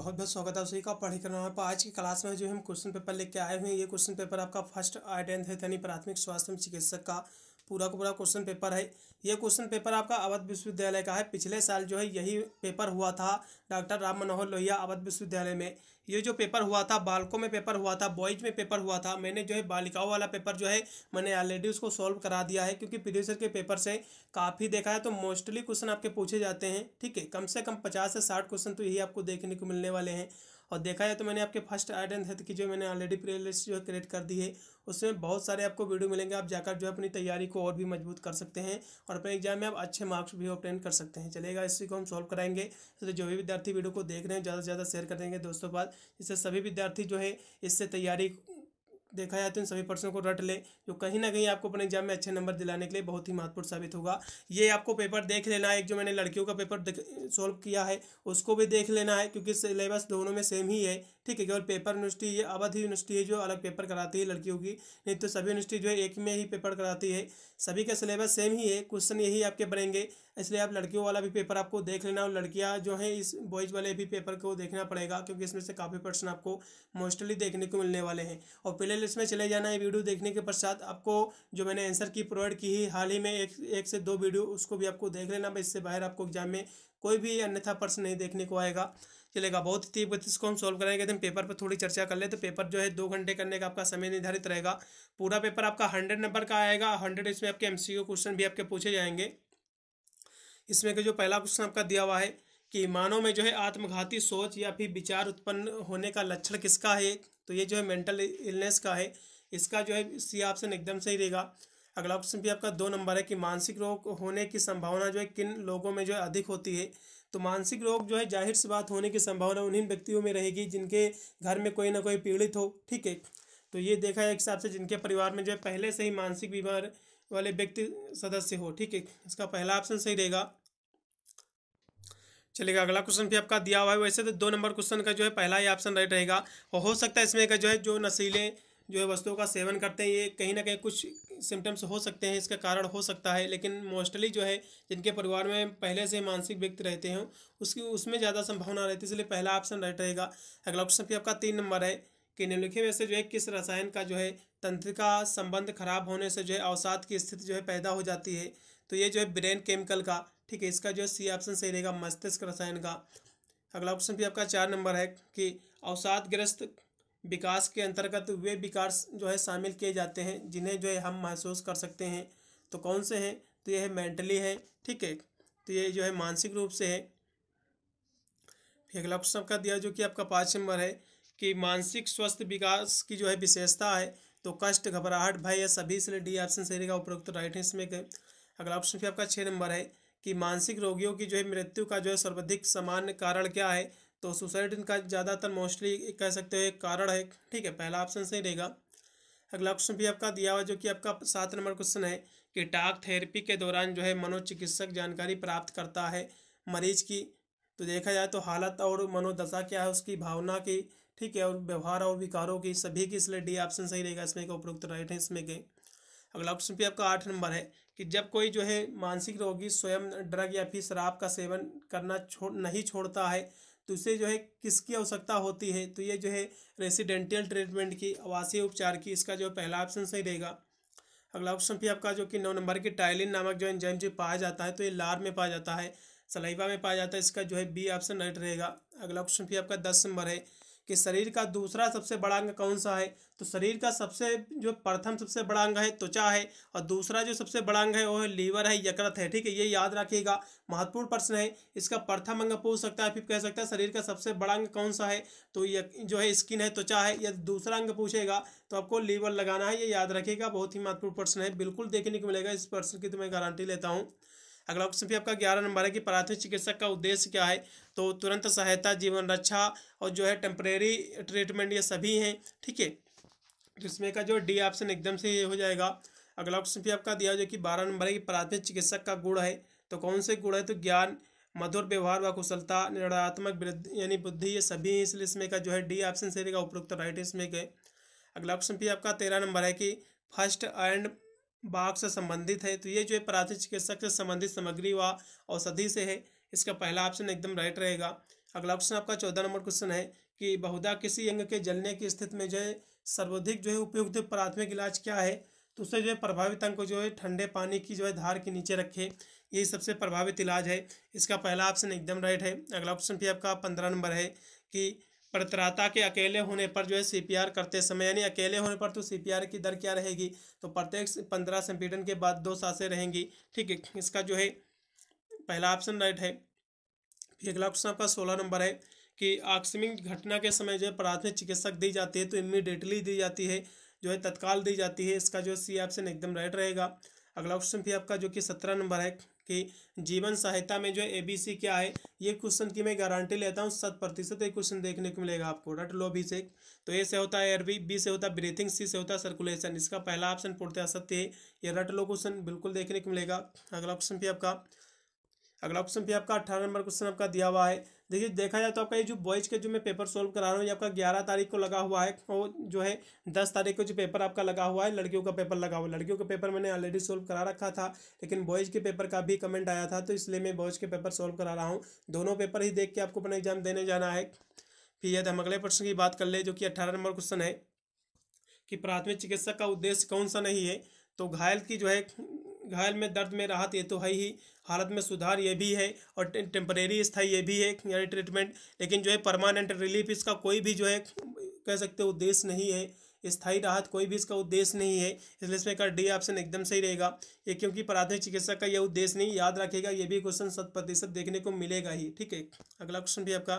बहुत बहुत स्वागत है सभी का पढ़ी करना पर आज की क्लास में जो हम क्वेश्चन पेपर लेके आए हुए हैं ये क्वेश्चन पेपर आपका फर्स्ट आइडेंथ है यानी प्राथमिक स्वास्थ्य चिकित्सक का पूरा का पूरा क्वेश्चन पेपर है ये क्वेश्चन पेपर आपका अवध विश्वविद्यालय का है पिछले साल जो है यही पेपर हुआ था डॉक्टर राम मनोहर लोहिया अवध विश्वविद्यालय में ये जो पेपर हुआ था बालकों में पेपर हुआ था बॉयज में पेपर हुआ था मैंने जो है बालिकाओं वाला पेपर जो है मैंने ऑलरेडी उसको सॉल्व करा दिया है क्योंकि प्रोड्यूसर के पेपर से काफ़ी देखा है तो मोस्टली क्वेश्चन आपके पूछे जाते हैं ठीक है कम से कम पचास से साठ क्वेश्चन तो यही आपको देखने को मिलने वाले हैं और देखा जाए तो मैंने आपके फर्स्ट एड एंड हेल्थ की जो मैंने ऑलरेडी प्ले लिस्ट जो है क्रिएट कर दी है उसमें बहुत सारे आपको वीडियो मिलेंगे आप जाकर जो है अपनी तैयारी को और भी मजबूत कर सकते हैं और अपने एग्जाम में आप अच्छे मार्क्स भी ऑप्टेन कर सकते हैं चलेगा इसी को हम सॉल्व कराएंगे तो जो भी विद्यार्थी वीडियो को देख रहे हैं ज़्यादा से ज़्यादा शेयर कर देंगे दोस्तों के पास इससे सभी विद्यार्थी जो है इससे तैयारी देखा जाए तो इन सभी प्रश्नों को रट लें जो कहीं ना कहीं आपको अपने एग्जाम में अच्छे नंबर दिलाने के लिए बहुत ही महत्वपूर्ण साबित होगा ये आपको पेपर देख लेना है एक जो मैंने लड़कियों का पेपर सॉल्व किया है उसको भी देख लेना है क्योंकि सिलेबस दोनों में सेम ही है ठीक है केवल पेपर यूनिवर्सिटी ये अवध यूनिवर्सिटी है जो अलग पेपर कराती है लड़कियों की नहीं तो सभी यूनिवर्सिटी जो है एक में ही पेपर कराती है सभी का सिलेबस सेम ही है क्वेश्चन यही आपके बनेंगे इसलिए आप लड़कियों वाला भी पेपर आपको देख लेना और लड़कियाँ जो है इस बॉयज़ वाले भी पेपर को देखना पड़ेगा क्योंकि इसमें से काफ़ी पर्सन आपको मोस्टली देखने को मिलने वाले हैं और प्ले लिस्ट में चले जाना है वीडियो देखने के पश्चात आपको जो मैंने आंसर की प्रोवाइड की हाल ही में एक एक से दो वीडियो उसको भी आपको देख लेना इससे बाहर आपको एग्जाम में कोई भी अन्यथा प्रश्न नहीं देखने को आएगा चलेगा बहुत ही तीव्र इसको हम सॉल्व करेंगे तो पेपर पर थोड़ी चर्चा कर ले तो पेपर जो है दो घंटे करने का आपका समय निर्धारित रहेगा पूरा पेपर आपका हंड्रेड नंबर का आएगा हंड्रेड इसमें आपके एम क्वेश्चन भी आपके पूछे जाएंगे इसमें के जो पहला क्वेश्चन आपका दिया हुआ है कि मानव में जो है आत्मघाती सोच या फिर विचार उत्पन्न होने का लक्षण किसका है तो ये जो है मेंटल इलनेस का है इसका जो है सी ऑप्शन एकदम सही रहेगा अगला क्वेश्चन भी आपका दो नंबर है कि मानसिक रोग होने की संभावना जो है किन लोगों में जो है अधिक होती है तो मानसिक रोग जो है जाहिर सी बात होने की संभावना उन्हीं व्यक्तियों में रहेगी जिनके घर में कोई ना कोई पीड़ित हो ठीक है तो ये देखा है एक हिसाब से जिनके परिवार में जो है पहले से ही मानसिक बीमार वाले व्यक्ति सदस्य हो ठीक है इसका पहला ऑप्शन सही रहेगा चलेगा अगला क्वेश्चन भी आपका दिया हुआ है वैसे तो दो नंबर क्वेश्चन का जो है पहला ही ऑप्शन राइट रहेगा और हो सकता है इसमें का जो है जो नशीले जो है वस्तुओं का सेवन करते हैं ये कहीं ना कहीं कुछ सिम्टम्स हो सकते हैं इसका कारण हो सकता है लेकिन मोस्टली जो है जिनके परिवार में पहले से मानसिक व्यक्ति रहते हैं उसकी उसमें ज़्यादा संभावना रहती है इसलिए पहला ऑप्शन राइट रहेगा अगला ऑप्शन भी आपका तीन नंबर है कि निम्नलिखित में से जो है किस रसायन का जो है तंत्रिका संबंध खराब होने से जो है अवसाद की स्थिति जो है पैदा हो जाती है तो ये जो है ब्रेन केमिकल का ठीक है इसका जो है सी ऑप्शन सही रहेगा मस्तिष्क रसायन का अगला ऑप्शन भी आपका चार नंबर है कि अवसादग्रस्त विकास के अंतर्गत वे विकास जो है शामिल किए जाते हैं जिन्हें जो है हम महसूस कर सकते हैं तो कौन से हैं तो यह है मेंटली है ठीक है तो ये जो है मानसिक रूप से है अगला प्रश्न का दिया जो कि आपका पाँच नंबर है कि मानसिक स्वास्थ्य विकास की जो है विशेषता है तो कष्ट घबराहट भय या सभी इसलिए डी ऑप्शन सही का उपरोक्त तो राइट है इसमें अगला ऑप्शन फिर आपका छः नंबर है कि मानसिक रोगियों की जो है मृत्यु का जो है सर्वाधिक सामान्य कारण क्या है तो सुसाइड इनका ज़्यादातर मोस्टली कह सकते हो एक कारण है ठीक है पहला ऑप्शन सही रहेगा अगला क्वेश्चन भी आपका दिया हुआ जो कि आपका सात नंबर क्वेश्चन है कि टाक थेरेपी के दौरान जो है मनोचिकित्सक जानकारी प्राप्त करता है मरीज की तो देखा जाए तो हालत और मनोदशा क्या है उसकी भावना की ठीक है और व्यवहार और विकारों की सभी की इसलिए डी ऑप्शन सही रहेगा इसमें का उपयुक्त राइट है इसमें के अगला ऑप्शन भी आपका आठ नंबर है कि जब कोई जो है मानसिक रोगी स्वयं ड्रग या फिर शराब का सेवन करना छोड़ नहीं छोड़ता है तो इसे जो है किसकी आवश्यकता होती है तो ये जो है रेसिडेंटियल ट्रीटमेंट की आवासीय उपचार की इसका जो पहला ऑप्शन सही रहेगा अगला ऑप्शन भी आपका जो कि नौ नंबर की टाइलिन नामक जो एंजाइम जो पाया जाता है तो ये लार में पाया जाता है सलाइवा में पाया जाता है इसका जो है बी ऑप्शन राइट रहेगा अगला ऑप्शन भी आपका दस नंबर है कि शरीर का दूसरा सबसे बड़ा अंग कौन सा है तो शरीर का सबसे जो प्रथम सबसे बड़ा अंग है त्वचा है और दूसरा जो सबसे बड़ा अंग है वो है लीवर है यकृत है ठीक है ये याद रखिएगा महत्वपूर्ण प्रश्न है इसका प्रथम अंग पूछ सकता है फिर कह सकता है शरीर का सबसे बड़ा अंग कौन सा है तो ये जो है स्किन है त्वचा है या दूसरा अंग पूछेगा तो आपको लीवर लगाना है ये याद रखिएगा बहुत ही महत्वपूर्ण प्रश्न है बिल्कुल देखने को मिलेगा इस प्रश्न की तो मैं गारंटी लेता हूँ अगला ऑप्शन भी आपका ग्यारह नंबर है कि प्राथमिक चिकित्सक का उद्देश्य क्या है तो तुरंत सहायता जीवन रक्षा और जो है टेम्परेरी ट्रीटमेंट ये सभी हैं ठीक है तो इसमें का जो डी ऑप्शन एकदम से ये हो जाएगा अगला ऑप्शन भी आपका दिया जो कि बारह नंबर है कि प्राथमिक चिकित्सक का गुण है तो कौन से गुण है तो ज्ञान मधुर व्यवहार व कुशलता निर्णयात्मक वृद्धि यानी बुद्धि ये सभी हैं इसलिए इसमें का जो है डी ऑप्शन से रहेगा उपरोक्त राइट इसमें के अगला ऑप्शन भी आपका तेरह नंबर है कि फर्स्ट एंड बाघ से संबंधित है तो ये जो है प्राथमिक चिकित्सक से संबंधित सामग्री व औषधि से है इसका पहला ऑप्शन एकदम राइट रहेगा अगला ऑप्शन आपका चौदह नंबर क्वेश्चन है कि बहुधा किसी अंग के जलने की स्थिति में जो है सर्वाधिक जो है उपयुक्त प्राथमिक इलाज क्या है तो उससे जो है प्रभावित अंग को जो है ठंडे पानी की जो है धार के नीचे रखें यही सबसे प्रभावित इलाज है इसका पहला ऑप्शन एकदम राइट है अगला ऑप्शन भी आपका पंद्रह नंबर है कि प्रतराता के अकेले होने पर जो है सीपीआर करते समय यानी अकेले होने पर तो सीपीआर की दर क्या रहेगी तो प्रत्येक पंद्रह संपीडन के बाद दो सांसें रहेंगी ठीक है इसका जो है पहला ऑप्शन राइट है अगला ऑप्शन आपका सोलह नंबर है कि आकस्मिक घटना के समय जो है प्राथमिक चिकित्सक दी जाती है तो इमिडिएटली दी जाती है जो है तत्काल दी जाती है इसका जो सी ऑप्शन एकदम राइट रहेगा अगला ऑप्शन भी आपका जो कि सत्रह नंबर है के जीवन सहायता में जो ए बी सी क्या है ये क्वेश्चन की मैं गारंटी लेता हूँ शत प्रतिशत एक क्वेश्चन देखने को मिलेगा आपको रट लो बी से तो ए से होता है एयर बी से होता है ब्रीथिंग सी से होता है सर्कुलेशन इसका पहला ऑप्शन पूर्णतः सत्य है ये रट लो क्वेश्चन बिल्कुल देखने को मिलेगा अगला क्वेश्चन भी आपका अगला ऑप्शन भी आपका अठारह नंबर क्वेश्चन आपका दिया हुआ है देखिए देखा जाए तो आपका ये जो बॉयज के जो मैं पेपर सोल्व करा रहा हूँ ये आपका ग्यारह तारीख को लगा हुआ है और जो है दस तारीख को जो पेपर आपका लगा हुआ है लड़कियों का पेपर लगा हुआ है लड़कियों का पेपर मैंने ऑलरेडी सोल्व करा रखा था लेकिन बॉयज के पेपर का भी कमेंट आया था तो इसलिए मैं बॉयज के पेपर सोल्व करा रहा हूँ दोनों पेपर ही देख के आपको अपना एग्जाम देने जाना है फिर यदि तो हम अगले प्रश्न की बात कर ले जो कि अट्ठारह नंबर क्वेश्चन है कि प्राथमिक चिकित्सक का उद्देश्य कौन सा नहीं है तो घायल की जो है घायल में दर्द में राहत ये तो है ही हालत में सुधार ये भी है और टेम्परेरी स्थाई ये भी है यानी ट्रीटमेंट लेकिन जो है परमानेंट रिलीफ इसका कोई भी जो है कह सकते उद्देश्य नहीं है स्थायी राहत कोई भी इसका उद्देश्य नहीं है इसलिए इसमें का डी ऑप्शन एकदम सही रहेगा ये क्योंकि प्राथमिक चिकित्सा का यह उद्देश्य नहीं याद रखेगा ये भी क्वेश्चन शत प्रतिशत देखने को मिलेगा ही ठीक है अगला क्वेश्चन भी आपका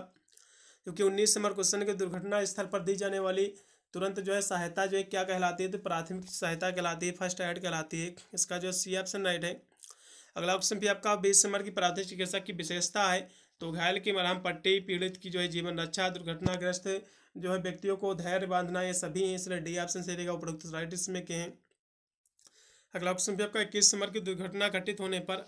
क्योंकि उन्नीस नंबर क्वेश्चन के दुर्घटना स्थल पर दी जाने वाली तुरंत जो है सहायता जो है क्या कहलाती है तो प्राथमिक सहायता कहलाती है फर्स्ट एड कहलाती है इसका जो सी ऑप्शन राइट है अगला ऑप्शन भी आपका बीस नंबर की प्राथमिक चिकित्सा की विशेषता है तो घायल की मरहम पट्टी पीड़ित की जो है जीवन रक्षा दुर्घटनाग्रस्त जो है व्यक्तियों को धैर्य बांधना ये सभी हैं इसलिए डी ऑप्शन से रहेगा उपरोक्त राइट इसमें के हैं अगला ऑप्शन भी आपका इक्कीस नंबर की दुर्घटना घटित होने पर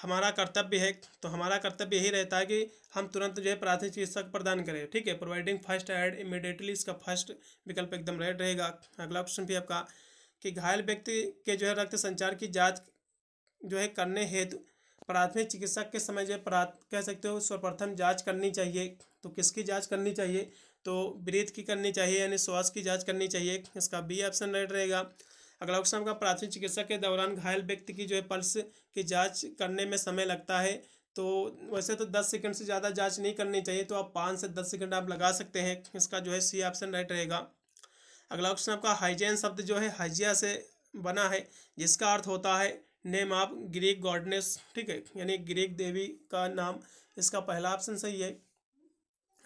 हमारा कर्तव्य है तो हमारा कर्तव्य यही रहता है कि हम तुरंत जो है प्राथमिक चिकित्सक प्रदान करें ठीक है प्रोवाइडिंग फर्स्ट एड इमिडिएटली इसका फर्स्ट विकल्प एकदम राइट रहेगा अगला ऑप्शन भी आपका कि घायल व्यक्ति के जो है रक्त संचार की जाँच जो है करने हेतु प्राथमिक चिकित्सक के समय जो प्राथ कह सकते हो सर्वप्रथम जाँच करनी चाहिए तो किसकी जाँच करनी चाहिए तो ब्रीथ की करनी चाहिए यानी श्वास की जाँच करनी चाहिए इसका बी ऑप्शन राइट रहेगा अगला क्वेश्चन आपका प्राथमिक चिकित्सा के दौरान घायल व्यक्ति की जो है पल्स की जाँच करने में समय लगता है तो वैसे तो दस सेकंड से ज़्यादा जांच नहीं करनी चाहिए तो आप पाँच से दस सेकंड आप लगा सकते हैं इसका जो है सी ऑप्शन राइट रहेगा अगला क्वेश्चन आपका हाइजेन शब्द जो है हाइजिया से बना है जिसका अर्थ होता है नेम ऑफ ग्रीक गॉडनेस ठीक है यानी ग्रीक देवी का नाम इसका पहला ऑप्शन सही है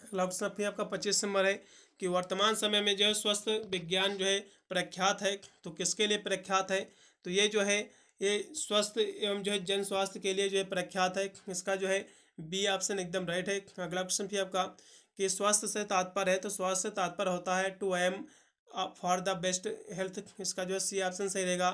अगला क्वेश्चन फिर आपका पच्चीस नंबर है कि वर्तमान समय में जो है स्वस्थ विज्ञान जो है प्रख्यात है तो किसके लिए प्रख्यात है तो ये जो है ये स्वस्थ एवं जो है जन स्वास्थ्य के लिए जो है प्रख्यात है इसका जो है बी ऑप्शन एकदम राइट है अगला क्वेश्चन भी आपका कि स्वास्थ्य से तात्पर्य है तो स्वास्थ्य से तात्पर्य होता है to aim for the best health इसका जो है सी ऑप्शन सही रहेगा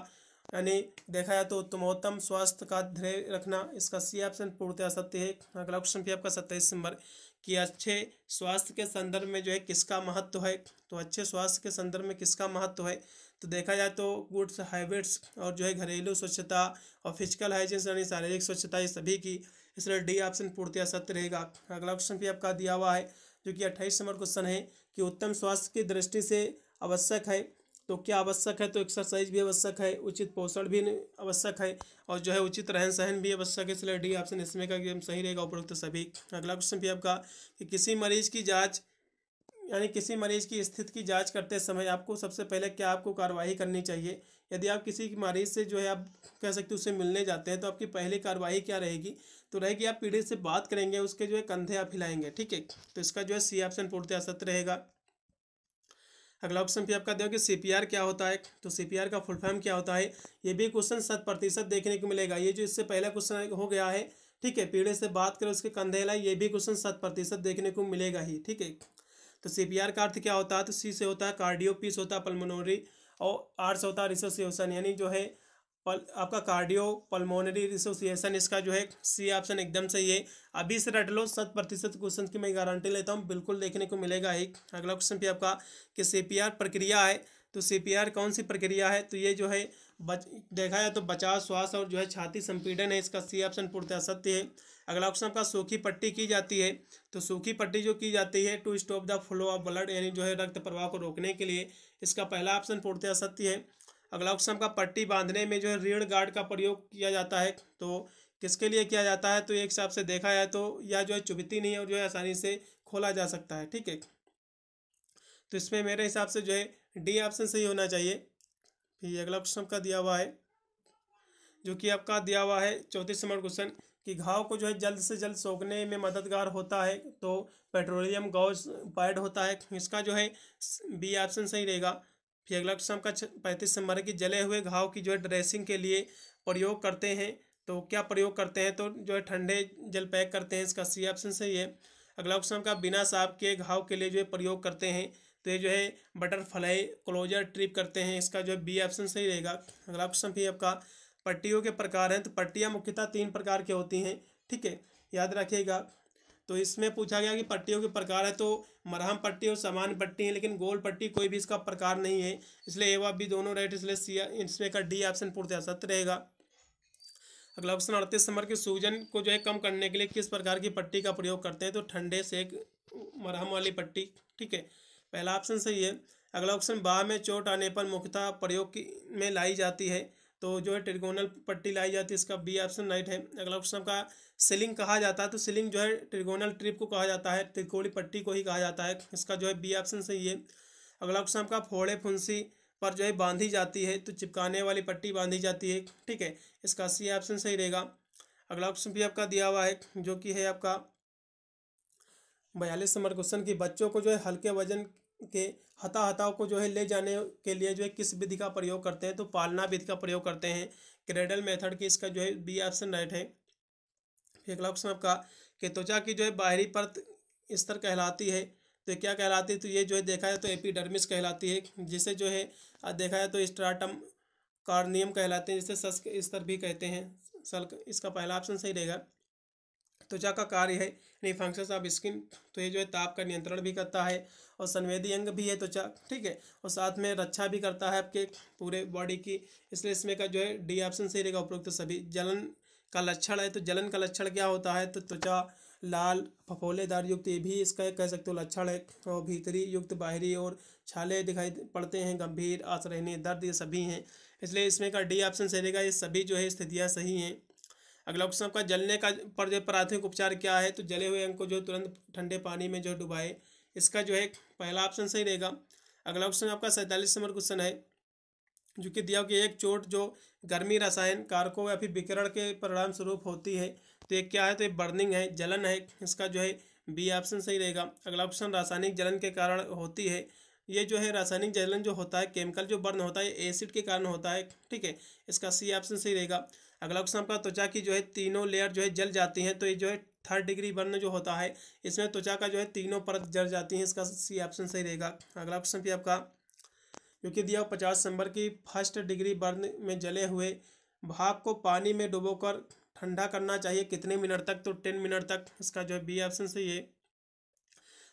यानी देखा जाए तो उत्तमोत्तम स्वास्थ्य का ध्यय रखना इसका सी ऑप्शन पूर्णतः सत्य है अगला क्वेश्चन भी आपका सत्ताईस नंबर कि अच्छे स्वास्थ्य के संदर्भ में जो है किसका महत्व है तो अच्छे स्वास्थ्य के संदर्भ में किसका महत्व है तो देखा जाए तो गुड्स हैबिट्स और जो है घरेलू स्वच्छता और फिजिकल हाइजीन यानी शारीरिक स्वच्छता ये सभी की इसलिए डी ऑप्शन पूर्तिया सत्य रहेगा अगला ऑप्शन भी आपका दिया हुआ है जो कि अट्ठाईस नंबर क्वेश्चन है कि उत्तम स्वास्थ्य की दृष्टि से आवश्यक है तो क्या आवश्यक है तो एक्सरसाइज भी आवश्यक है उचित पोषण भी आवश्यक है और जो है उचित रहन सहन भी आवश्यक है इसलिए डी ऑप्शन इसमें का एकदम सही रहेगा उपरोक्त सभी अगला क्वेश्चन भी आपका कि किसी मरीज की जाँच यानी किसी मरीज की स्थिति की जांच करते समय आपको सबसे पहले क्या आपको कार्रवाई करनी चाहिए यदि आप किसी मरीज से जो है आप कह सकते उससे मिलने जाते हैं तो आपकी पहली कार्रवाई क्या रहेगी तो रहेगी आप पीड़ित से बात करेंगे उसके जो है कंधे आप हिलाएंगे ठीक है तो इसका जो है सी ऑप्शन पूर्ति असत रहेगा अगला ऑप्शन भी आपका देखो सी पी आर क्या होता है तो सी पी आर का फुल फॉर्म क्या होता है ये भी क्वेश्चन शत प्रतिशत देखने को मिलेगा ये जो इससे पहला क्वेश्चन हो गया है ठीक है पीड़े से बात करें उसके कंधे ये भी क्वेश्चन शत प्रतिशत देखने को मिलेगा ही ठीक है तो सी पी आर का अर्थ क्या होता है तो सी से होता है कार्डियो पीस होता है पलमोनोरी और आर से होता है रिसोसिएशन यानी जो है पल आपका कार्डियो पल्मोनरी रिसोसिएशन इसका जो है सी ऑप्शन एकदम सही है अभी से रट लो शत प्रतिशत क्वेश्चन की मैं गारंटी लेता हूँ बिल्कुल देखने को मिलेगा एक अगला क्वेश्चन भी आपका कि सीपीआर प्रक्रिया है तो सीपीआर कौन सी प्रक्रिया है तो ये जो है बच देखा जाए तो बचाव श्वास और जो है छाती संपीड़न है इसका सी ऑप्शन पूर्णतः सत्य है अगला ऑप्शन आपका सूखी पट्टी की जाती है तो सूखी पट्टी जो की जाती है to stop the flow of blood यानी जो है रक्त प्रवाह को रोकने के लिए इसका पहला ऑप्शन पूर्णतः सत्य है अगला ऑप्शन आपका पट्टी बांधने में जो है रीढ़ गार्ड का प्रयोग किया जाता है तो किसके लिए किया जाता है तो एक हिसाब से देखा जाए तो यह जो है चुभती नहीं है और जो है आसानी से खोला जा सकता है ठीक है तो इसमें मेरे हिसाब से जो है डी ऑप्शन सही होना चाहिए फिर अगला ऑप्शन आपका दिया हुआ है जो कि आपका दिया हुआ है चौंतीस नंबर क्वेश्चन कि घाव को जो है जल्द से जल्द सोखने में मददगार होता है तो पेट्रोलियम गौज पैड होता है इसका जो है बी ऑप्शन सही रहेगा फिर अगला क्वेश्चन का पैंतीस नंबर है कि जले हुए घाव की जो है ड्रेसिंग के लिए प्रयोग करते हैं तो क्या प्रयोग करते हैं तो जो है ठंडे जल पैक करते हैं इसका सी ऑप्शन सही है अगला क्वेश्चन का बिना साफ के घाव के लिए जो है प्रयोग करते हैं तो ये जो है बटरफ्लाई क्लोजर ट्रिप करते हैं इसका जो है बी ऑप्शन सही रहेगा अगला क्वेश्चन फिर आपका पट्टियों के प्रकार हैं तो पट्टियाँ मुख्यतः तीन प्रकार के होती हैं ठीक है याद रखिएगा तो इसमें पूछा गया कि पट्टियों के प्रकार है तो मरहम पट्टी और सामान्य पट्टी है लेकिन गोल पट्टी कोई भी इसका प्रकार नहीं है इसलिए ए वी दोनों राइट इसलिए सी इसमें का डी ऑप्शन पूर्ति सत्य रहेगा अगला ऑप्शन अड़तीस नंबर के सूजन को जो है कम करने के लिए किस प्रकार की पट्टी का प्रयोग करते हैं तो ठंडे से एक मरहम वाली पट्टी ठीक है पहला ऑप्शन सही है अगला ऑप्शन बाह में चोट आने पर मुख्यतः प्रयोग में लाई जाती है तो जो है ट्रिगोनल पट्टी लाई जाती है इसका बी ऑप्शन राइट है अगला ऑप्शन का सिलिंग कहा जाता है तो सिलिंग जो है ट्रिगोनल ट्रिप को कहा जाता है त्रिकोणी पट्टी को ही कहा जाता है इसका जो है बी ऑप्शन सही है अगला ऑप्शन आपका फोड़े फुंसी पर जो है बांधी जाती है तो चिपकाने वाली पट्टी बांधी जाती है ठीक है इसका सी ऑप्शन सही रहेगा अगला ऑप्शन भी आपका दिया हुआ है जो कि है आपका बयालीस नंबर क्वेश्चन की बच्चों को जो है हल्के वजन के हताहताओं को जो है ले जाने के लिए जो है किस विधि का प्रयोग करते हैं तो पालना विधि का प्रयोग करते हैं क्रेडल मेथड की इसका जो है बी ऑप्शन राइट है अगला ऑप्शन आपका कि त्वचा की जो है बाहरी परत स्तर कहलाती है तो क्या कहलाती है तो ये जो है देखा जाए तो एपिडर्मिस कहलाती है जिसे जो है देखा जाए तो स्ट्राटम कार्नियम कहलाते हैं जिसे सस्क स्तर भी कहते हैं सल्क इसका पहला ऑप्शन सही रहेगा त्वचा का कार्य है यानी फंक्शन ऑफ स्किन तो ये जो है ताप का नियंत्रण भी करता है और संवेदी अंग भी है त्वचा ठीक है और साथ में रक्षा भी करता है आपके पूरे बॉडी की इसलिए इसमें का जो है डी ऑप्शन सही रहेगा उपरोक्त सभी जलन का लक्षण है तो जलन का लक्षण क्या होता है तो त्वचा लाल फफोलेदार युक्त ये भी इसका कह सकते हो लक्षण है और भीतरी युक्त बाहरी और छाले दिखाई पड़ते हैं गंभीर आसरहने दर्द ये सभी हैं इसलिए इसमें का डी ऑप्शन सही रहेगा ये सभी जो है स्थितियाँ सही हैं अगला ऑप्शन आपका जलने का पर जो प्राथमिक उपचार क्या है तो जले हुए अंग को जो तुरंत ठंडे पानी में जो डुबाए इसका जो है पहला ऑप्शन सही रहेगा अगला ऑप्शन आपका सैंतालीस नंबर क्वेश्चन है जो कि दिया कि एक चोट जो गर्मी रसायन कारकों या फिर विकरण के परिणाम स्वरूप होती है तो एक क्या है तो एक बर्निंग है जलन है इसका जो है बी ऑप्शन सही रहेगा अगला ऑप्शन रासायनिक जलन के कारण होती है ये जो है रासायनिक जलन जो होता है केमिकल जो बर्न होता है एसिड के कारण होता है ठीक है इसका सी ऑप्शन सही रहेगा अगला क्वेश्चन आपका त्वचा की जो है तीनों लेयर जो है जल जाती हैं तो ये जो है थर्ड डिग्री बर्न जो होता है इसमें त्वचा का जो है तीनों परत जल जाती हैं इसका सी ऑप्शन सही रहेगा अगला क्वेश्चन भी आपका जो कि दिया पचास दिसंबर की फर्स्ट डिग्री बर्न में जले हुए भाप को पानी में डुबो ठंडा करना चाहिए कितने मिनट तक तो टेन मिनट तक इसका जो है बी ऑप्शन सही है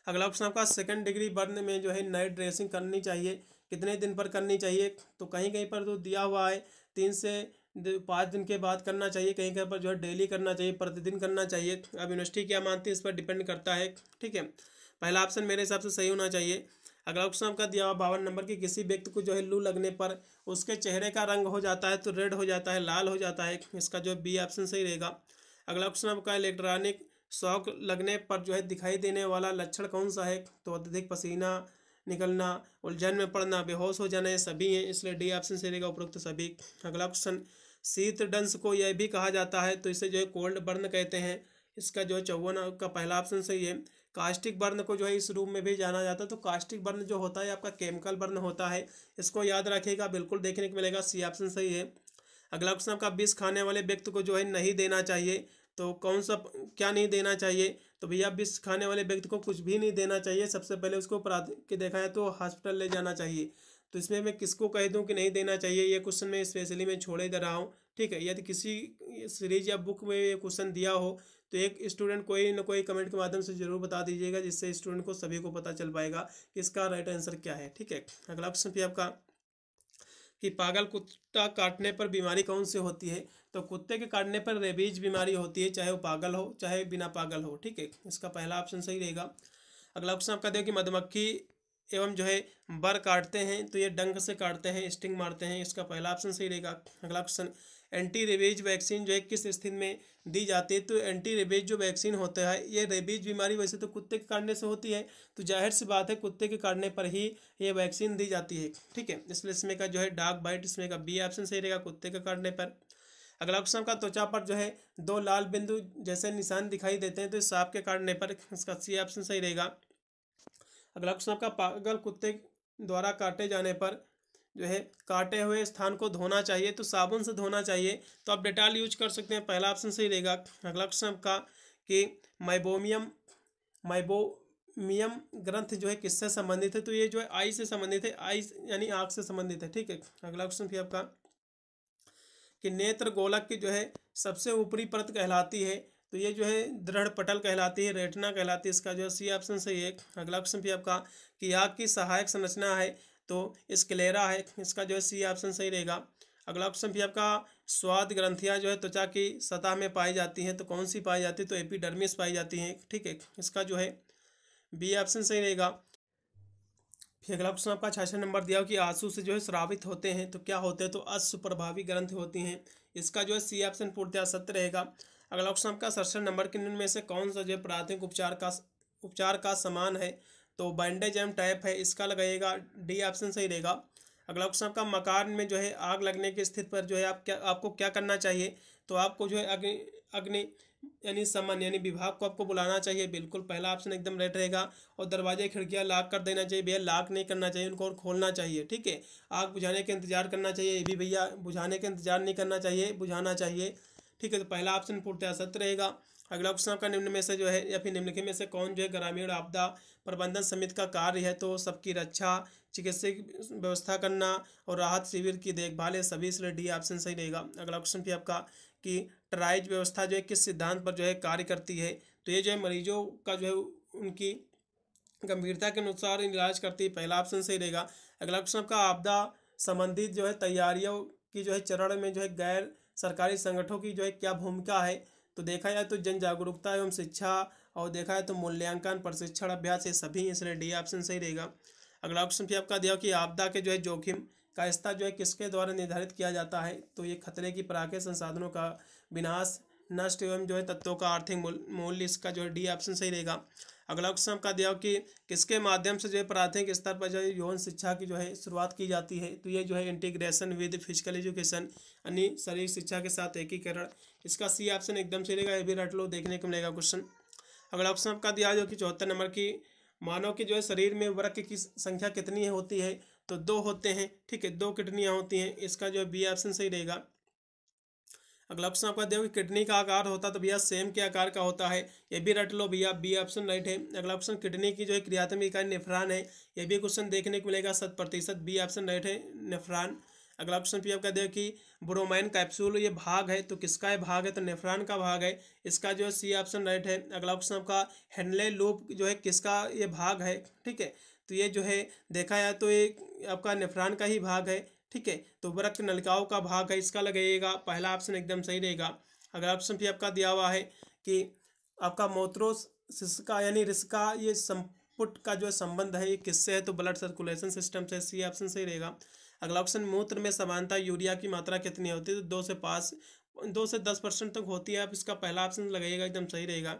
अगला ऑप्शन आपका सेकंड डिग्री बर्न में जो है नाइट ड्रेसिंग करनी चाहिए कितने दिन पर करनी चाहिए तो कहीं कहीं पर जो तो दिया हुआ है तीन से पाँच दिन के बाद करना चाहिए कहीं कहीं पर जो है डेली करना चाहिए प्रतिदिन करना चाहिए अब यूनिवर्सिटी क्या मानती है इस पर डिपेंड करता है ठीक है पहला ऑप्शन मेरे हिसाब से सही होना चाहिए अगला ऑप्शन आपका दिया हुआ बावन नंबर की किसी व्यक्ति को जो है लू लगने पर उसके चेहरे का रंग हो जाता है तो रेड हो जाता है लाल हो जाता है इसका जो बी ऑप्शन सही रहेगा अगला ऑप्शन आपका इलेक्ट्रॉनिक शौक लगने पर जो है दिखाई देने वाला लक्षण कौन सा है तो अत्यधिक पसीना निकलना उलझन में पड़ना बेहोश हो जाना ये सभी हैं इसलिए डी ऑप्शन सही रहेगा उपरोक्त सभी अगला ऑप्शन शीत डंस को यह भी कहा जाता है तो इसे जो है कोल्ड बर्न कहते हैं इसका जो है चौवन का पहला ऑप्शन सही है कास्टिक बर्न को जो है इस रूप में भी जाना जाता है तो कास्टिक बर्न जो होता है आपका केमिकल बर्न होता है इसको याद रखिएगा बिल्कुल देखने को मिलेगा सी ऑप्शन सही है अगला क्वेश्चन आपका विष खाने वाले व्यक्ति को जो है नहीं देना चाहिए तो कौन सा क्या नहीं देना चाहिए तो भैया विष खाने वाले व्यक्ति को कुछ भी नहीं देना चाहिए सबसे पहले उसको प्राथमिक देखा है तो हॉस्पिटल ले जाना चाहिए तो इसमें मैं किसको कह दूं कि नहीं देना चाहिए ये क्वेश्चन मैं स्पेशली मैं छोड़े दे रहा हूँ ठीक है यदि किसी सीरीज या बुक में ये क्वेश्चन दिया हो तो एक स्टूडेंट कोई ना कोई कमेंट के माध्यम से जरूर बता दीजिएगा जिससे स्टूडेंट को सभी को पता चल पाएगा कि इसका राइट आंसर क्या है ठीक है अगला क्वेश्चन भी आपका कि पागल कुत्ता काटने पर बीमारी कौन सी होती है तो कुत्ते के काटने पर रेबीज बीमारी होती है चाहे वो पागल हो चाहे बिना पागल हो ठीक है इसका पहला ऑप्शन सही रहेगा अगला ऑप्शन आपका देखिए मधुमक्खी एवं जो है बर काटते हैं तो ये डंक से काटते हैं स्टिंग मारते हैं इसका पहला ऑप्शन सही रहेगा अगला ऑप्शन एंटी रेबीज वैक्सीन जो है किस स्थिति में दी जाती है तो एंटी रेबीज जो वैक्सीन होता है ये रेबीज बीमारी वैसे तो कुत्ते के काटने से होती है तो जाहिर सी बात है कुत्ते के काटने पर ही ये वैक्सीन दी जाती है ठीक है इसलिए इसमें का जो है डार्क बाइट इसमें का बी ऑप्शन सही रहेगा कुत्ते के काटने पर अगला ऑप्शन का त्वचा पर जो है दो लाल बिंदु जैसे निशान दिखाई देते हैं तो सांप के काटने पर इसका सी ऑप्शन सही रहेगा अगला क्वेश्चन आपका पागल कुत्ते द्वारा काटे जाने पर जो है काटे हुए स्थान को धोना चाहिए तो साबुन से धोना चाहिए तो आप डेटॉल यूज कर सकते हैं पहला ऑप्शन सही रहेगा अगला क्वेश्चन आपका कि माइबोमियम माइबोमियम ग्रंथ जो है किससे संबंधित है तो ये जो है आई से संबंधित है आई यानी आँख से संबंधित है ठीक है अगला क्वेश्चन फिर आपका कि नेत्र गोलक की जो है सबसे ऊपरी परत कहलाती है तो ये जो है दृढ़ पटल कहलाती है रेटना कहलाती है इसका जो है सी ऑप्शन सही है अगला ऑप्शन भी आपका कि आग की सहायक संरचना है तो स्क्लेरा है इसका जो है सी ऑप्शन सही रहेगा अगला ऑप्शन भी आपका स्वाद ग्रंथियाँ जो है त्वचा की सतह में पाई जाती हैं तो कौन सी पाई जाती है तो एपिडर्मिस पाई जाती हैं ठीक है इसका जो है बी ऑप्शन सही रहेगा फिर अगला ऑप्शन आपका छाछ नंबर दिया हो कि आंसू से जो है श्रावित होते हैं तो क्या होते हैं तो अश्व प्रभावी ग्रंथ होती हैं इसका जो है सी ऑप्शन पूर्त्या सत्य रहेगा अगला ऑप्शन आपका सरसठ नंबर के निम्न में से कौन सा जो प्राथमिक उपचार का उपचार का समान है तो बैंडेज एम टाइप है इसका लगाइएगा डी ऑप्शन सही रहेगा अगला ऑप्शन आपका मकान में जो है आग लगने की स्थिति पर जो है आप क्या आपको क्या करना चाहिए तो आपको जो है अग्नि अग्नि यानी समन यानी विभाग को आपको बुलाना चाहिए बिल्कुल पहला ऑप्शन एकदम राइट रहेगा और दरवाजे खिड़कियां लॉक कर देना चाहिए भैया लॉक नहीं करना चाहिए उनको और खोलना चाहिए ठीक है आग बुझाने का इंतजार करना चाहिए ये भी भैया बुझाने का इंतजार नहीं करना चाहिए बुझाना चाहिए ठीक है तो पहला ऑप्शन पूर्णतः सत्य रहेगा अगला ऑप्शन आपका निम्न में से जो है या फिर निम्नलिखित में से कौन जो है ग्रामीण आपदा प्रबंधन समिति का कार्य है तो सबकी रक्षा चिकित्सक व्यवस्था करना और राहत शिविर की देखभाल है सभी इसलिए डी ऑप्शन सही रहेगा अगला ऑप्शन भी आपका कि ट्राइज व्यवस्था जो है किस सिद्धांत पर जो है कार्य करती है तो ये जो है मरीजों का जो है उनकी गंभीरता के अनुसार इलाज करती है पहला ऑप्शन सही रहेगा अगला ऑप्शन आपका आपदा संबंधित जो है तैयारियों की जो है चरण में जो है गैर सरकारी संगठनों की जो है क्या भूमिका है तो देखा जाए तो जन जागरूकता एवं शिक्षा और देखा जाए तो मूल्यांकन प्रशिक्षण अभ्यास ये सभी इसलिए डी ऑप्शन सही रहेगा अगला ऑप्शन भी आपका दिया कि आपदा के जो है जोखिम का स्तर जो है किसके द्वारा निर्धारित किया जाता है तो ये खतरे की प्राकृतिक संसाधनों का विनाश नष्ट एवं जो है तत्वों का आर्थिक मूल्य इसका जो है डी ऑप्शन सही रहेगा अगला क्वेश्चन आपका दिया कि किसके माध्यम से जो है प्राथमिक स्तर पर जो है यौन शिक्षा की जो है शुरुआत की जाती है तो ये जो है इंटीग्रेशन विद फिजिकल एजुकेशन यानी शरीर शिक्षा के साथ एकीकरण इसका सी ऑप्शन एकदम से रहेगा ये भी रट लो देखने को मिलेगा क्वेश्चन अगला ऑप्शन आपका दिया जो कि चौहत्तर नंबर की मानव के जो है शरीर में वर्ग की संख्या कितनी होती है तो दो होते हैं ठीक है दो किडनियाँ होती हैं इसका जो है बी ऑप्शन सही रहेगा अगला ऑप्शन आपका देखो किडनी का आकार होता है तो भैया सेम के आकार का होता है ये भी रट लो भैया बी ऑप्शन राइट है अगला ऑप्शन किडनी की जो है क्रियात्मक इकाई नेफरान है ये भी क्वेश्चन देखने को मिलेगा शत प्रतिशत बी ऑप्शन राइट है नेफरान अगला ऑप्शन भी आपका देखो कि ब्रोमाइन कैप्सूल ये भाग है तो किसका है भाग है तो नेफरान का भाग है इसका जो है सी ऑप्शन राइट है अगला ऑप्शन आपका हेनले लूप जो है किसका ये भाग है ठीक है तो ये जो है देखा जाए तो ये आपका नेफरान का ही भाग है ठीक है तो वृक्क नलिकाओं का भाग है इसका लगाइएगा पहला ऑप्शन एकदम सही रहेगा अगला ऑप्शन भी आपका दिया हुआ है कि आपका मोत्रो सिस्का यानी रिस्का ये संपुट का जो संबंध है ये किससे है तो ब्लड सर्कुलेशन सिस्टम से सी ऑप्शन सही रहेगा अगला ऑप्शन मूत्र में समानता यूरिया की मात्रा कितनी होती है तो दो से पाँच दो से दस परसेंट तक होती है आप इसका पहला ऑप्शन लगाइएगा एकदम सही रहेगा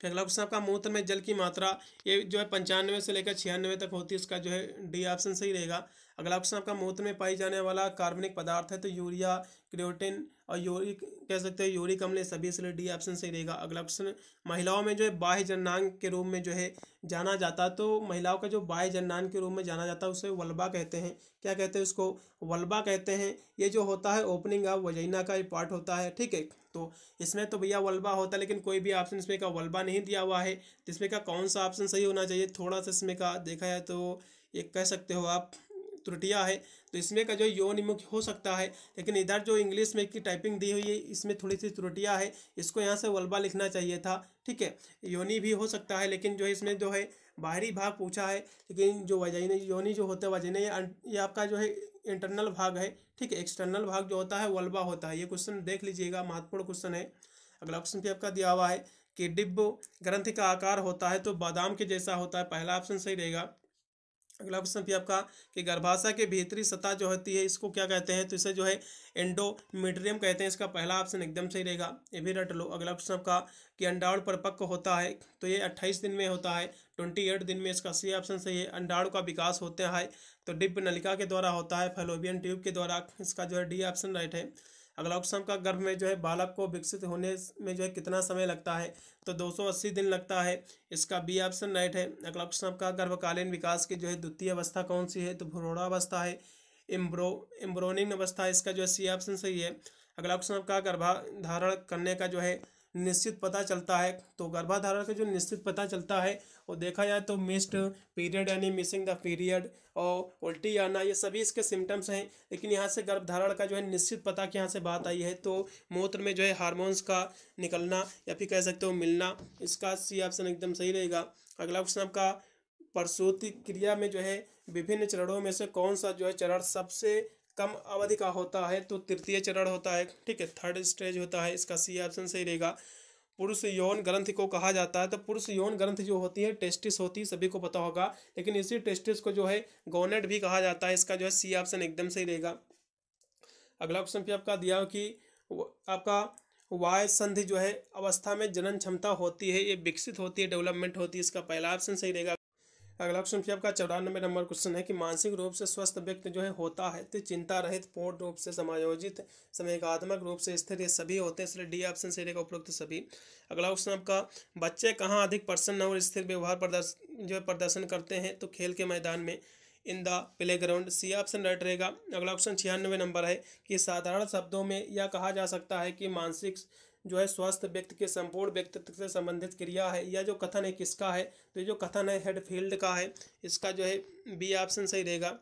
फिर अगला ऑप्शन आपका मूत्र में जल की मात्रा ये जो है पंचानवे से लेकर छियानवे तक होती है इसका जो है डी ऑप्शन सही रहेगा अगला ऑप्शन आपका मूत्र में पाई जाने वाला कार्बनिक पदार्थ है तो यूरिया क्रियोटिन और यूरिक कह सकते हैं यूरिक अम्ल सभी इसलिए डी ऑप्शन सही रहेगा अगला ऑप्शन महिलाओं में जो है बाह्य जननांग के रूप में जो है जाना जाता तो महिलाओं का जो बाह्य जननांग के रूप में जाना जाता है उसे वल्बा कहते हैं क्या कहते हैं उसको वल्बा कहते हैं ये जो होता है ओपनिंग ऑफ वजैना का पार्ट होता है ठीक है तो इसमें तो भैया वल्बा होता है लेकिन कोई भी ऑप्शन इसमें का वल्बा नहीं दिया हुआ है तो इसमें का कौन सा ऑप्शन सही होना चाहिए थोड़ा सा इसमें का देखा जाए तो ये कह सकते हो आप त्रुटियाँ है तो इसमें का जो यौनिमुख हो सकता है लेकिन इधर जो इंग्लिश में की टाइपिंग दी हुई है इसमें थोड़ी सी त्रुटियाँ है इसको यहाँ से वल्बा लिखना चाहिए था ठीक है योनि भी हो सकता है लेकिन जो है इसमें जो है बाहरी भाग पूछा है लेकिन जो वजैन योनि जो होता है वजैन ये अं, आपका जो है इंटरनल भाग है ठीक है एक्सटर्नल भाग जो होता है वल्बा होता है ये क्वेश्चन देख लीजिएगा महत्वपूर्ण क्वेश्चन है अगला ऑप्शन भी आपका दिया हुआ है कि डिब्ब ग्रंथ का आकार होता है तो बादाम के जैसा होता है पहला ऑप्शन सही रहेगा अगला प्रश्न भी आपका कि गर्भाशय के भीतरी सतह जो होती है इसको क्या कहते हैं तो इसे जो है एंडोमीट्रियम कहते हैं इसका पहला ऑप्शन एकदम सही रहेगा ये भी रट लो अगला क्वेश्चन आपका कि अंडाणु परिपक्व होता है तो ये अट्ठाईस दिन में होता है ट्वेंटी एट दिन में इसका सी ऑप्शन सही है अंडाणु का विकास होता है तो डिप नलिका के द्वारा होता है फेलोबियन ट्यूब के द्वारा इसका जो है डी ऑप्शन राइट है अगला ऑप्शन का गर्भ में जो है बालक को विकसित होने में जो है कितना समय लगता है तो 280 दिन लगता है इसका बी ऑप्शन राइट है अगला ऑप्शन आपका गर्भकालीन विकास की जो है द्वितीय अवस्था कौन सी है तो भ्रोड़ावस्था है इम्ब्रो इम्ब्रोनिंग अवस्था इसका जो है सी ऑप्शन सही है अगला का आपका गर्भाधारण करने का जो है निश्चित पता चलता है तो गर्भाधारण का जो निश्चित पता चलता है और देखा जाए तो मिस्ड पीरियड यानी मिसिंग द पीरियड और उल्टी आना ये सभी इसके सिम्टम्स हैं लेकिन यहाँ से गर्भधारण का जो है निश्चित पता कि यहाँ से बात आई है तो मूत्र में जो है हार्मोन्स का निकलना या फिर कह सकते हो मिलना इसका सी ऑप्शन एकदम सही रहेगा अगला क्वेश्चन आपका प्रसूति क्रिया में जो है विभिन्न चरणों में से कौन सा जो है चरण सबसे कम अवधि का होता है तो तृतीय चरण होता है ठीक है थर्ड स्टेज होता है इसका सी ऑप्शन सही रहेगा पुरुष यौन ग्रंथ को कहा जाता है तो पुरुष यौन ग्रंथ जो होती है टेस्टिस होती है सभी को पता होगा लेकिन इसी टेस्टिस को जो है गोनेट भी कहा जाता है इसका जो है सी ऑप्शन एकदम सही रहेगा अगला ऑप्शन फिर आपका दिया कि आपका वाय संधि जो है अवस्था में जनन क्षमता होती है ये विकसित होती है डेवलपमेंट होती है इसका पहला ऑप्शन सही रहेगा अगला क्वेश्चन फिर आपका चौरानबे नंबर क्वेश्चन है कि मानसिक रूप से स्वस्थ व्यक्ति जो है होता है तो चिंता रहित पूर्ण रूप से समायोजित समयकात्मक रूप से स्थिर ये सभी होते हैं इसलिए डी ऑप्शन सीरे का उपलब्ध सभी अगला क्वेश्चन आपका बच्चे कहाँ अधिक प्रसन्न और स्थिर व्यवहार प्रदर्शन जो प्रदर्शन करते हैं तो खेल के मैदान में in the playground C option right रहेगा अगला ऑप्शन छियानवे नंबर है कि साधारण शब्दों में यह कहा जा सकता है कि मानसिक जो है स्वस्थ व्यक्ति के संपूर्ण व्यक्तित्व से संबंधित क्रिया है या जो कथन है किसका है तो ये जो कथन है हेडफील्ड का है इसका जो है बी ऑप्शन सही रहेगा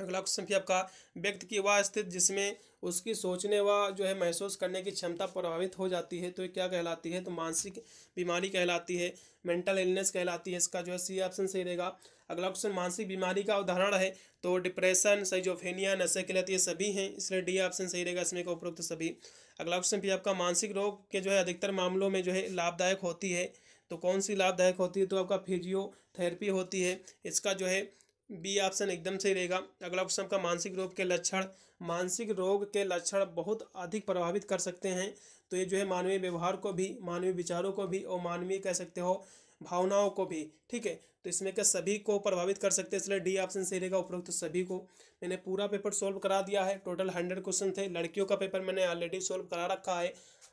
अगला क्वेश्चन भी आपका व्यक्ति की वह स्थिति जिसमें उसकी सोचने व जो है महसूस करने की क्षमता प्रभावित हो जाती है तो ये क्या कहलाती है तो मानसिक बीमारी कहलाती है मेंटल इलनेस कहलाती है इसका जो है सी ऑप्शन सही रहेगा अगला ऑप्शन मानसिक बीमारी का उदाहरण है तो डिप्रेशन सइजोफेनिया नशे की लत ये सभी हैं इसलिए डी ऑप्शन सही रहेगा इसमें का उपरोक्त सभी अगला ऑप्शन भी आपका मानसिक रोग के जो है अधिकतर मामलों में जो है लाभदायक होती है तो कौन सी लाभदायक होती है तो आपका फिजियोथेरेपी होती है इसका जो है बी ऑप्शन एकदम सही रहेगा अगला ऑप्शन का मानसिक रोग के लक्षण मानसिक रोग के लक्षण बहुत अधिक प्रभावित कर सकते हैं तो ये जो है मानवीय व्यवहार को भी मानवीय विचारों को भी और मानवीय कह सकते हो भावनाओं को भी ठीक है तो इसमें क्या सभी को प्रभावित कर सकते हैं इसलिए डी ऑप्शन सही रहेगा उपरोक्त तो सभी को मैंने पूरा पेपर सोल्व करा दिया है टोटल हंड्रेड क्वेश्चन थे लड़कियों का पेपर मैंने ऑलरेडी सोल्व करा रखा है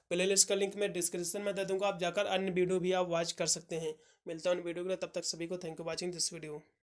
प्ले का लिंक मैं डिस्क्रिप्शन में दे दूंगा आप जाकर अन्य वीडियो भी आप वॉच कर सकते हैं मिलता हूँ वीडियो के लिए तब तक सभी को thank you watching this video